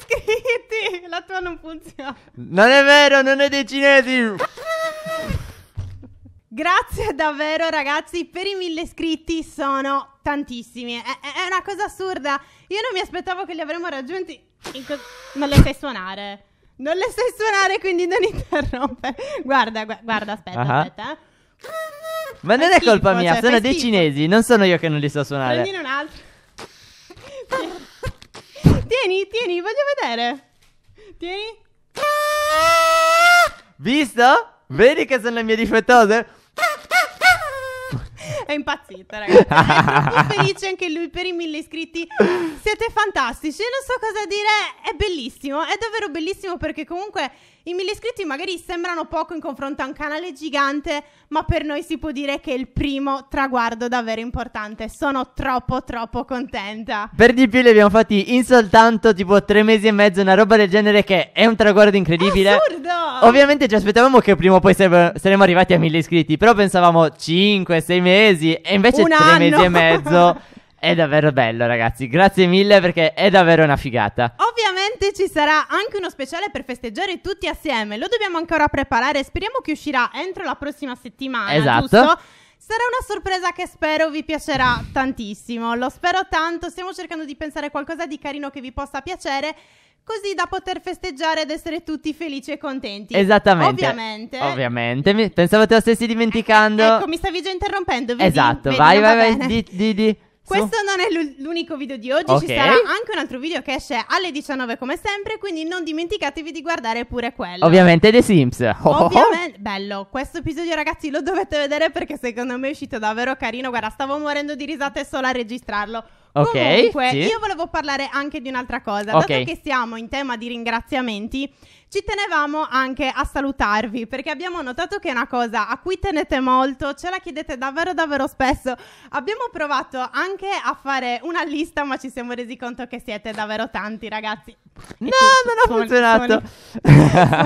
iscritti. La tua non funziona. Non è vero, non è dei cinesi. Grazie davvero ragazzi per i mille iscritti, sono tantissimi, è, è, una cosa assurda, io non mi aspettavo che li avremmo raggiunti, co- non le sai suonare, non le sai suonare quindi non interrompe, guarda, gu- guarda aspetta, uh-huh. aspetta. Eh. Ma non è, colpa schifo, mia, cioè, sono dei cinesi, non sono io che non li so suonare. Prendine un Tieni, tieni, voglio vedere. Tieni. Visto? Vedi che sono le mie difettose? È impazzito, ragazzi. È felice anche lui per i mille iscritti. Siete fantastici. Non so cosa dire. È bellissimo. È davvero bellissimo perché comunque i mille iscritti magari sembrano poco in confronto a un canale gigante, ma per noi si può dire che è il primo traguardo davvero importante. Sono troppo, troppo contenta. Per di più li abbiamo fatti in soltanto tipo tre mesi e mezzo, una roba del genere che è un traguardo incredibile. assurdo! Ovviamente ci aspettavamo che prima o poi saremmo arrivati a mille iscritti, però pensavamo 5-6 mesi e invece un 3 anno. mesi e mezzo. È davvero bello, ragazzi. Grazie mille perché è davvero una figata. Ovviamente ci sarà anche uno speciale per festeggiare tutti assieme. Lo dobbiamo ancora preparare. Speriamo che uscirà entro la prossima settimana. Esatto. Giusto? Sarà una sorpresa che spero vi piacerà tantissimo. Lo spero tanto. Stiamo cercando di pensare a qualcosa di carino che vi possa piacere. Così da poter festeggiare ed essere tutti felici e contenti. Esattamente. Ovviamente. Ovviamente. Mi... Pensavo te lo stessi dimenticando. Eh, ecco, mi stavi già interrompendo. Vedi? Esatto. Vedi, vai, vai, vai, vai. Di, di, di. Questo non è l'unico video di oggi, okay. ci sarà anche un altro video che esce alle 19 come sempre, quindi non dimenticatevi di guardare pure quello. Ovviamente The Sims. Ovviamente, bello, questo episodio ragazzi lo dovete vedere perché secondo me è uscito davvero carino, guarda stavo morendo di risate solo a registrarlo. Ok. Comunque, sì. io volevo parlare anche di un'altra cosa. Okay. Dato che siamo in tema di ringraziamenti, ci tenevamo anche a salutarvi perché abbiamo notato che è una cosa a cui tenete molto, ce la chiedete davvero davvero spesso. Abbiamo provato anche a fare una lista, ma ci siamo resi conto che siete davvero tanti, ragazzi. No, e non ha funzionato.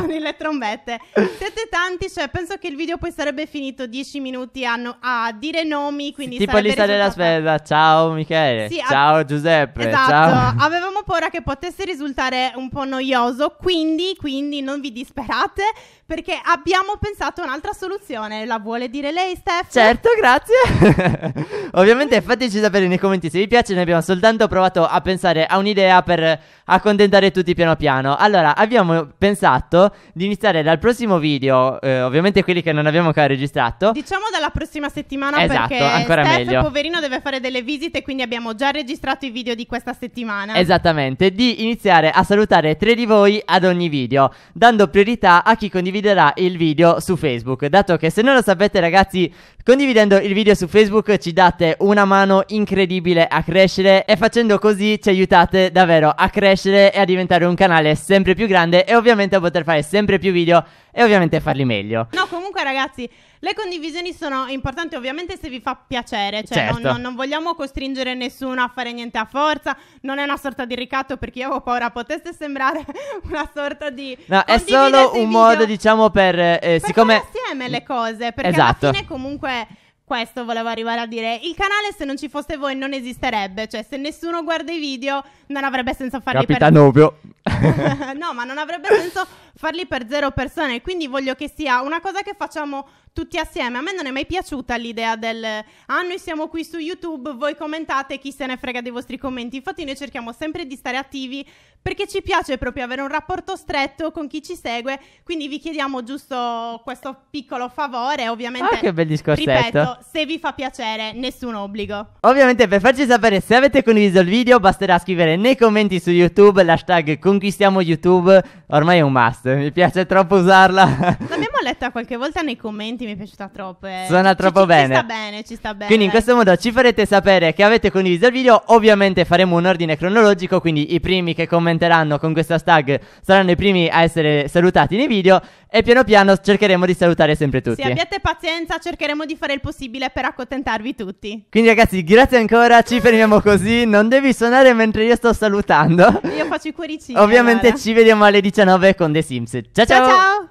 Con le trombette. Siete tanti, cioè penso che il video poi sarebbe finito 10 minuti a, no- a dire nomi, quindi sì, Tipo lista della spesa. Ciao Michele. Sì, sì, Ciao Giuseppe. Esatto, ciao. avevamo paura che potesse risultare un po' noioso, quindi, quindi non vi disperate perché abbiamo pensato a un'altra soluzione. La vuole dire lei, Steph? Certo, grazie. Ovviamente fateci sapere nei commenti se vi piace, noi abbiamo soltanto provato a pensare a un'idea per accontentare tutti piano piano. Allora, abbiamo pensato di iniziare dal prossimo video, eh, ovviamente quelli che non abbiamo ancora registrato. Diciamo dalla prossima settimana esatto, perché ancora Steph, meglio. poverino, deve fare delle visite, quindi abbiamo già già registrato i video di questa settimana. Esattamente, di iniziare a salutare tre di voi ad ogni video, dando priorità a chi condividerà il video su Facebook. Dato che se non lo sapete ragazzi, condividendo il video su Facebook ci date una mano incredibile a crescere e facendo così ci aiutate davvero a crescere e a diventare un canale sempre più grande e ovviamente a poter fare sempre più video e ovviamente farli meglio. No, comunque ragazzi, le condivisioni sono importanti ovviamente se vi fa piacere, cioè certo. non, non vogliamo costringere nessuno uno a fare niente a forza, non è una sorta di ricatto perché io avevo paura potesse sembrare una sorta di... No, è solo un video, modo diciamo per... Eh, eh per siccome... assieme le cose, perché esatto. alla fine comunque... Questo volevo arrivare a dire. Il canale, se non ci foste voi, non esisterebbe. Cioè, se nessuno guarda i video, non avrebbe senso farli Capitano per... Capitano no, ma non avrebbe senso farli per zero persone. Quindi voglio che sia una cosa che facciamo tutti assieme. A me non è mai piaciuta l'idea del ah, noi siamo qui su YouTube, voi commentate, chi se ne frega dei vostri commenti. Infatti, noi cerchiamo sempre di stare attivi perché ci piace proprio avere un rapporto stretto con chi ci segue. Quindi vi chiediamo giusto questo piccolo favore. Ovviamente, ah, che bel ripeto, se vi fa piacere, nessun obbligo. Ovviamente, per farci sapere se avete condiviso il video, basterà scrivere nei commenti su YouTube l'hashtag conquistiamo YouTube. Ormai è un must. Blast. Mi piace troppo usarla. L'abbiamo letta qualche volta nei commenti, mi è piaciuta troppo. Eh. Suona troppo ci, bene. Ci sta bene, ci sta bene. Quindi in questo modo ci farete sapere che avete condiviso il video. Ovviamente faremo un ordine cronologico, quindi i primi che commenteranno con questa hashtag saranno i primi a essere salutati nei video e piano piano cercheremo di salutare sempre tutti. Se abbiate pazienza, cercheremo di fare il possibile per accontentarvi tutti. Quindi ragazzi, grazie ancora, ci fermiamo così, non devi suonare mentre io sto salutando. Io faccio i cuoricini. Ovviamente allora. ci vediamo alle 19 con The City. 金丝，加油！